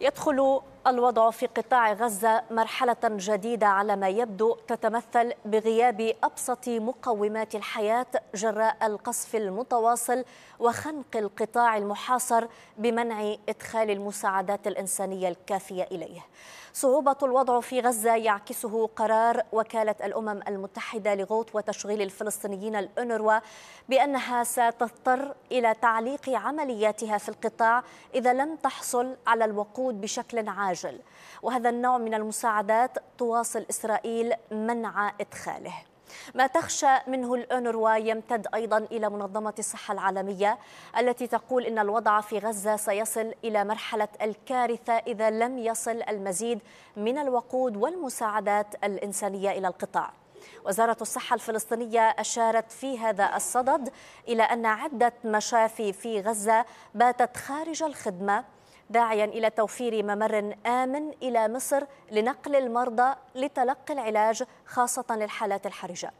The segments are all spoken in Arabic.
يدخل الوضع في قطاع غزة مرحلة جديدة على ما يبدو تتمثل بغياب أبسط مقومات الحياة جراء القصف المتواصل وخنق القطاع المحاصر بمنع إدخال المساعدات الإنسانية الكافية إليه. صعوبة الوضع في غزة يعكسه قرار وكالة الأمم المتحدة لغوط وتشغيل الفلسطينيين الأونروا بأنها ستضطر إلى تعليق عملياتها في القطاع إذا لم تحصل على الوقود بشكل عاجل. العاجل وهذا النوع من المساعدات تواصل إسرائيل منع إدخاله ما تخشى منه الأونروا يمتد أيضا إلى منظمة الصحة العالمية التي تقول إن الوضع في غزة سيصل إلى مرحلة الكارثة إذا لم يصل المزيد من الوقود والمساعدات الإنسانية إلى القطاع وزارة الصحة الفلسطينية أشارت في هذا الصدد إلى أن عدة مشافي في غزة باتت خارج الخدمة داعيا إلى توفير ممر آمن إلى مصر لنقل المرضى لتلقي العلاج خاصة للحالات الحرجة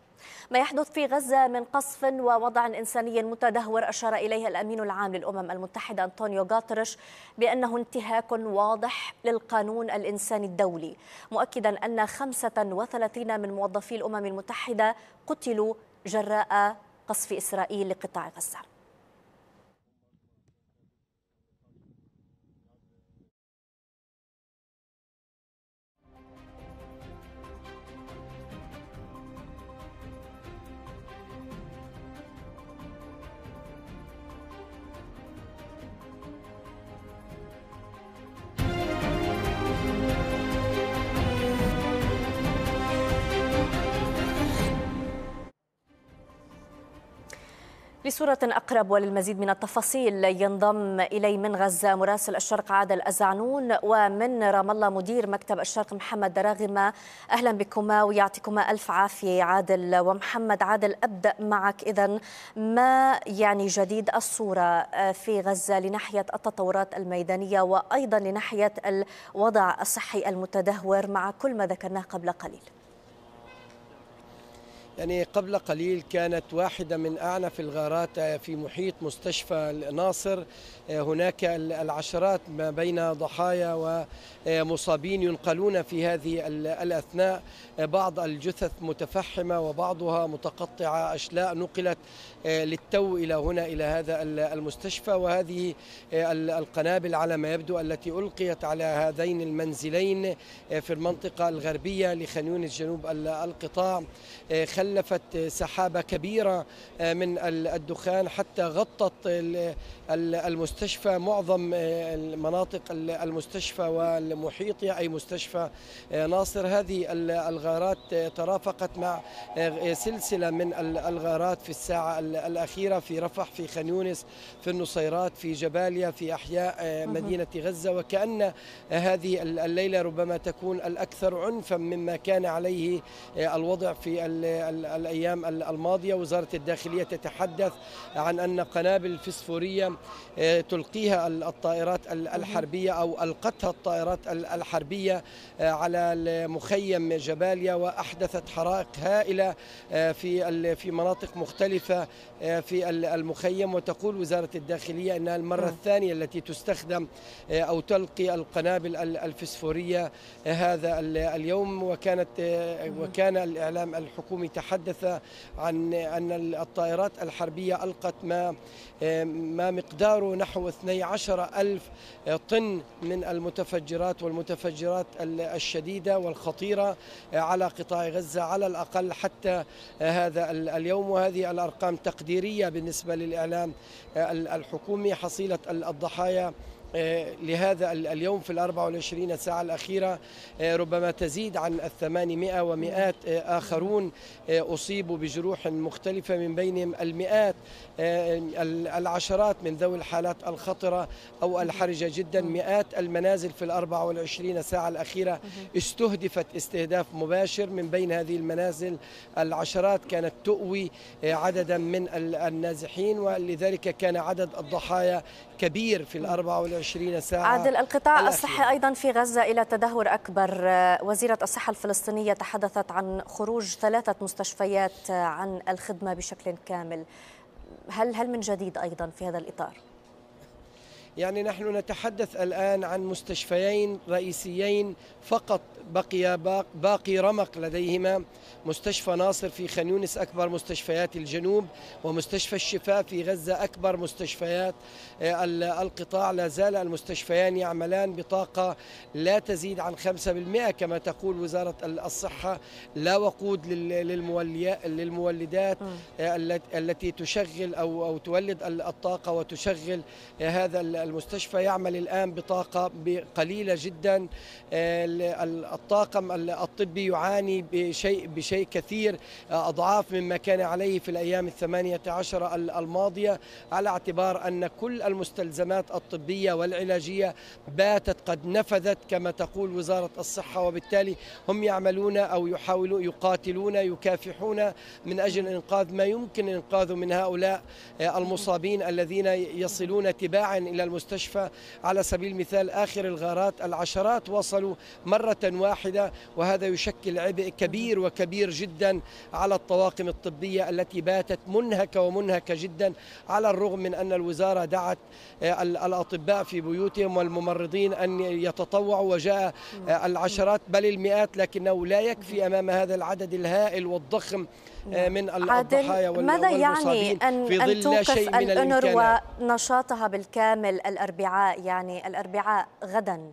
ما يحدث في غزة من قصف ووضع إنساني متدهور أشار إليه الأمين العام للأمم المتحدة أنطونيو غاترش بأنه انتهاك واضح للقانون الإنساني الدولي مؤكدا أن 35 من موظفي الأمم المتحدة قتلوا جراء قصف إسرائيل لقطاع غزة بصورة أقرب وللمزيد من التفاصيل ينضم إلي من غزة مراسل الشرق عادل أزعنون ومن رام الله مدير مكتب الشرق محمد دراغمة أهلا بكما ويعطيكما ألف عافية عادل ومحمد عادل أبدأ معك إذا ما يعني جديد الصورة آه، في غزة لناحية التطورات الميدانية وأيضا لناحية الوضع الصحي المتدهور مع كل ما ذكرناه قبل قليل يعني قبل قليل كانت واحدة من أعنف الغارات في محيط مستشفى الناصر هناك العشرات ما بين ضحايا ومصابين ينقلون في هذه الأثناء بعض الجثث متفحمة وبعضها متقطعة أشلاء نقلت آه، للتو إلى هنا إلى هذا المستشفى وهذه آه، القنابل على ما يبدو التي ألقيت على هذين المنزلين آه، في المنطقة الغربية لخانيونس جنوب القطاع خلفت سحابة كبيرة من الدخان حتى غطت المستشفى معظم مناطق المستشفى والمحيطة أي مستشفى ناصر هذه الغارات ترافقت مع سلسلة من الغارات في الساعة الأخيرة في رفح في خان يونس في النصيرات في جباليا في أحياء آه، مدينة غزة وكأن هذه الليلة ربما تكون الأكثر عنفا مما كان عليه آه، الوضع في الأيام الماضية وزارة الداخلية تتحدث عن أن قنابل فسفورية آه، تلقيها الطائرات الحربية أو ألقتها الطائرات الحربية على مخيم جباليا وأحدثت حرائق هائلة في في مناطق مختلفة آه، في المخيم وتقول وزارة الداخلية أنها المرة نعم. الثانية التي تستخدم آه، أو تلقي القنابل الفسفورية آه، هذا اليوم وكانت نعم. وكان الإعلام الحكومي تحدث عن أن الطائرات الحربية ألقت ما ما مقداره نحو 12 ألف طن من المتفجرات والمتفجرات الشديدة والخطيرة على قطاع غزة على الأقل حتى هذا اليوم وهذه الأرقام تقديرية بالنسبة للإعلام آه، الحكومي حصيلة الضحايا آه، لهذا اليوم في ال 24 ساعة الأخيرة آه، ربما تزيد عن الثمانمائة ومئات آه، آخرون أصيبوا بجروح مختلفة من بينهم المئات العشرات من ذوي الحالات الخطرة أو الحرجة جدا مئات المنازل في ال 24 ساعة الأخيرة استهدفت استهداف مباشر من بين هذه المنازل العشرات كانت تؤوي عددا من النازحين ولذلك كان عدد الضحايا كبير في ال 24 24 ساعة عادل القطاع الصحي أيضا في غزة إلى تدهور أكبر آه، وزيرة الصحة الفلسطينية تحدثت عن خروج ثلاثة مستشفيات آه، عن الخدمة بشكل كامل هل هل من جديد أيضا في هذا الإطار؟ يعني نحن نتحدث الآن عن مستشفيين رئيسيين فقط بقي باق باقي رمق لديهما مستشفى ناصر في خان يونس أكبر مستشفيات الجنوب ومستشفى الشفاء في غزة أكبر مستشفيات آه، القطاع لا زال المستشفيان يعملان بطاقة لا تزيد عن 5% كما تقول وزارة الصحة لا وقود للمولدات آه، التي تشغل أو تولد الطاقة وتشغل آه، هذا المستشفى يعمل الآن بطاقة قليلة جدا آه، الطاقم الطبي يعاني بشيء, بشيء كثير آه، أضعاف مما كان عليه في الأيام الثمانية عشر الماضية على اعتبار أن كل المستلزمات الطبية والعلاجية باتت قد نفذت كما تقول وزارة الصحة وبالتالي هم يعملون أو يحاولون يقاتلون يكافحون من أجل إنقاذ ما يمكن إنقاذه من هؤلاء آه، المصابين الذين يصلون تباعا إلى المستشفى المستشفى على سبيل المثال آخر الغارات العشرات وصلوا مرة واحدة وهذا يشكل عبء كبير وكبير جدا على الطواقم الطبية التي باتت منهكة ومنهكة جدا على الرغم من أن الوزارة دعت آه، الأطباء في بيوتهم والممرضين أن يتطوعوا وجاء آه، العشرات بل المئات لكنه لا يكفي أمام هذا العدد الهائل والضخم آه، من الضحايا ماذا يعني أن, في ظل أن توقف شيء من الأنروا نشاطها بالكامل الأربعاء يعني الأربعاء غدا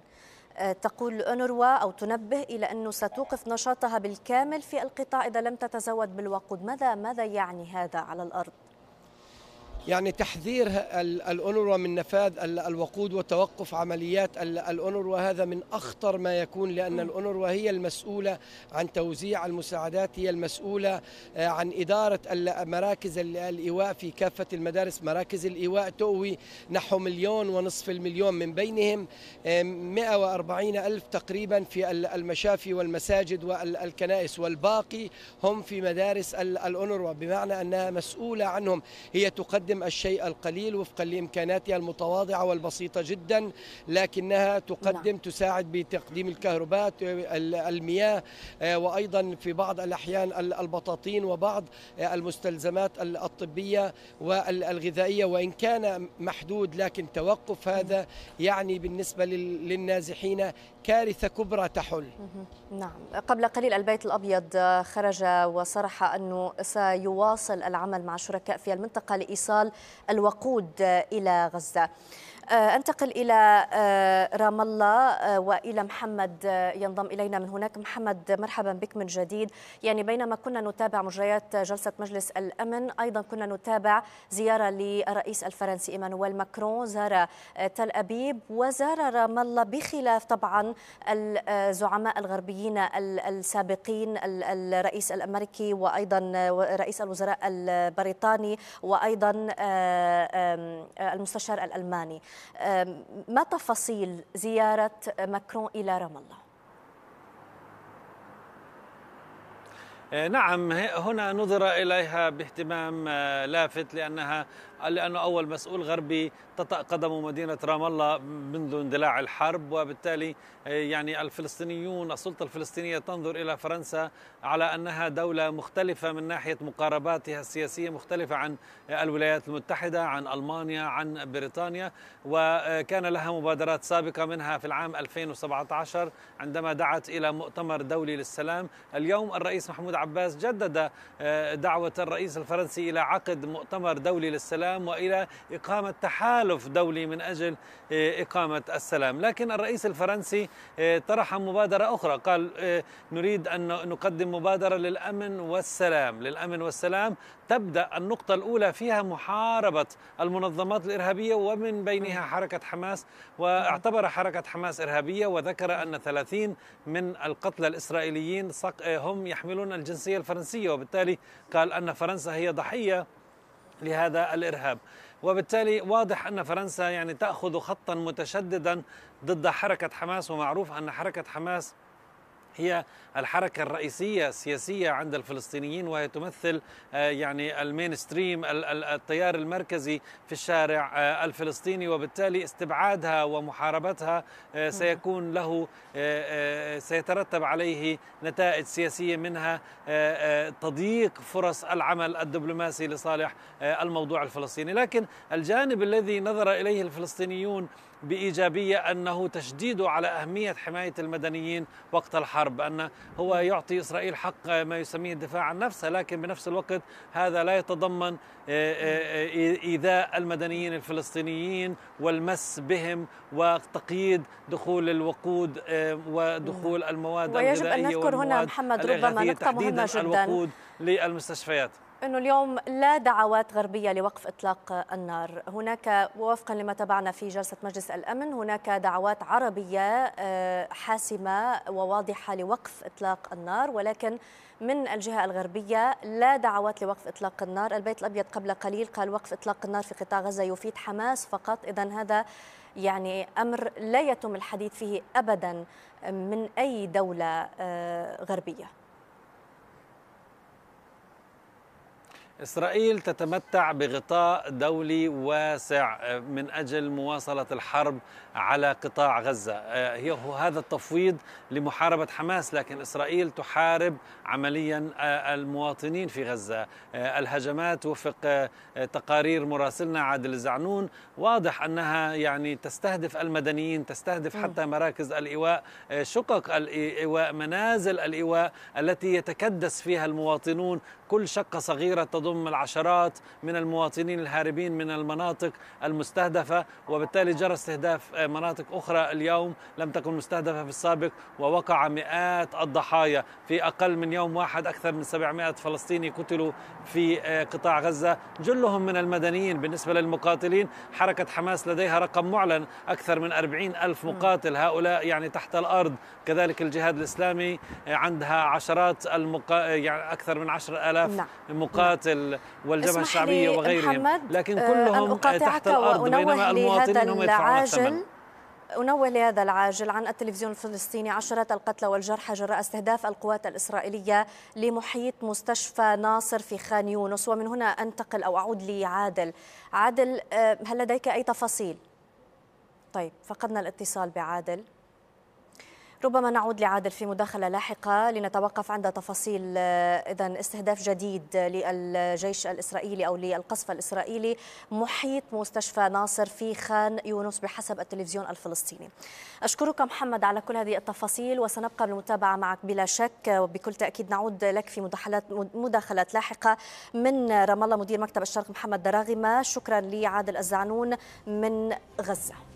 آه، تقول أنروا أو تنبه إلى أنه ستوقف نشاطها بالكامل في القطاع إذا لم تتزود بالوقود ماذا ماذا يعني هذا على الأرض؟ يعني تحذير الأونروا من نفاذ الوقود وتوقف عمليات الأونروا هذا من أخطر ما يكون لأن الأونروا هي المسؤولة عن توزيع المساعدات هي المسؤولة آه، عن إدارة مراكز الإيواء في كافة المدارس مراكز الإيواء تؤوي نحو مليون ونصف المليون من بينهم 140 ألف تقريبا في المشافي والمساجد والكنائس والباقي هم في مدارس الأونروا بمعنى أنها مسؤولة عنهم هي تقدم تقدم الشيء القليل وفقا لامكاناتها المتواضعه والبسيطه جدا لكنها تقدم نعم. تساعد بتقديم الكهرباء المياه آه، وايضا في بعض الاحيان البطاطين وبعض آه، المستلزمات الطبيه والغذائيه وان كان محدود لكن توقف هذا نعم. يعني بالنسبه للنازحين كارثة كبرى تحل نعم قبل قليل البيت الأبيض خرج وصرح أنه سيواصل العمل مع شركاء في المنطقة لإيصال الوقود إلى غزة آه، انتقل الى آه، رام الله آه، والى محمد ينضم الينا من هناك محمد مرحبا بك من جديد يعني بينما كنا نتابع مجريات جلسه مجلس الامن ايضا كنا نتابع زياره للرئيس الفرنسي ايمانويل ماكرون زار تل ابيب وزار رام الله بخلاف طبعا الزعماء الغربيين السابقين الرئيس الامريكي وايضا رئيس الوزراء البريطاني وايضا المستشار الالماني ما تفاصيل زيارة ماكرون إلى رام الله؟ أه، نعم هنا نظر إليها باهتمام أه، لافت لأنها لأنه أول مسؤول غربي تطأ قدمه مدينة رام الله منذ اندلاع الحرب وبالتالي آه، يعني الفلسطينيون السلطة الفلسطينية تنظر إلى فرنسا على أنها دولة مختلفة من ناحية مقارباتها السياسية مختلفة عن آه، الولايات المتحدة عن ألمانيا عن بريطانيا وكان لها مبادرات سابقة منها في العام 2017 عندما دعت إلى مؤتمر دولي للسلام اليوم الرئيس محمود عباس جدد آه، دعوة الرئيس الفرنسي إلى عقد مؤتمر دولي للسلام السلام والى اقامه تحالف دولي من اجل آه، اقامه السلام، لكن الرئيس الفرنسي آه، طرح مبادره اخرى، قال آه، نريد ان نقدم مبادره للامن والسلام، للامن والسلام تبدا النقطه الاولى فيها محاربه المنظمات الارهابيه ومن بينها حركه حماس واعتبر حركه حماس ارهابيه وذكر ان 30 من القتلى الاسرائيليين هم يحملون الجنسيه الفرنسيه وبالتالي قال ان فرنسا هي ضحيه لهذا الارهاب وبالتالي واضح ان فرنسا يعني تاخذ خطا متشددا ضد حركه حماس ومعروف ان حركه حماس هي الحركة الرئيسية السياسية عند الفلسطينيين وهي تمثل آه، يعني المينستريم التيار المركزي في الشارع آه، الفلسطيني وبالتالي استبعادها ومحاربتها آه، سيكون له سيترتب عليه نتائج سياسية منها تضييق فرص العمل الدبلوماسي لصالح الموضوع الفلسطيني لكن الجانب الذي نظر إليه الفلسطينيون بايجابيه انه تشديده على اهميه حمايه المدنيين وقت الحرب، ان هو يعطي اسرائيل حق ما يسميه الدفاع عن نفسها، لكن بنفس الوقت هذا لا يتضمن آه، آه، ايذاء المدنيين الفلسطينيين والمس بهم وتقييد دخول الوقود آه، ودخول المواد ويجب ان نذكر هنا محمد ربما نقطه مهمه جدا الوقود للمستشفيات أنه اليوم لا دعوات غربية لوقف إطلاق النار هناك وفقا لما تابعنا في جلسة مجلس الأمن هناك دعوات عربية آه، حاسمة وواضحة لوقف إطلاق النار ولكن من الجهة الغربية لا دعوات لوقف إطلاق النار البيت الأبيض قبل قليل قال وقف إطلاق النار في قطاع غزة يفيد حماس فقط إذا هذا يعني أمر لا يتم الحديث فيه أبدا من أي دولة آه، غربية إسرائيل تتمتع بغطاء دولي واسع آه، من أجل مواصلة الحرب على قطاع غزة آه، هي هذا التفويض لمحاربة حماس لكن إسرائيل تحارب عمليا آه، المواطنين في غزة الهجمات وفق تقارير مراسلنا عادل الزعنون واضح أنها يعني تستهدف المدنيين تستهدف حتى مراكز الإيواء شقق الإيواء منازل الإيواء التي يتكدس فيها المواطنون كل شقة صغيرة تضع تضم العشرات من المواطنين الهاربين من المناطق المستهدفة وبالتالي جرى استهداف مناطق أخرى اليوم لم تكن مستهدفة في السابق ووقع مئات الضحايا في أقل من يوم واحد أكثر من 700 فلسطيني قتلوا في آه، قطاع غزة جلهم من المدنيين بالنسبة للمقاتلين حركة حماس لديها رقم معلن أكثر من 40 ألف نعم. مقاتل هؤلاء يعني تحت الأرض كذلك الجهاد الإسلامي عندها عشرات المقا... يعني أكثر من 10 ألاف نعم. مقاتل الهلال والجبهه الشعبيه وغيرهم لكن آه، كلهم تحت الارض بينما المواطنين هم يدفعون الثمن أنوه لهذا العاجل عن التلفزيون الفلسطيني عشرات القتلى والجرحى جراء استهداف القوات الإسرائيلية لمحيط مستشفى ناصر في خان يونس ومن هنا أنتقل أو أعود لعادل عادل آه، هل لديك أي تفاصيل؟ طيب فقدنا الاتصال بعادل ربما نعود لعادل في مداخلة لاحقة لنتوقف عند تفاصيل آه، إذا استهداف جديد للجيش الإسرائيلي أو للقصف الإسرائيلي محيط مستشفى ناصر في خان يونس بحسب التلفزيون الفلسطيني أشكرك محمد على كل هذه التفاصيل وسنبقى بالمتابعة معك بلا شك وبكل تأكيد نعود لك في مداخلات مداخلات لاحقة من رام الله مدير مكتب الشرق محمد دراغمة شكرا لعادل الزعنون من غزة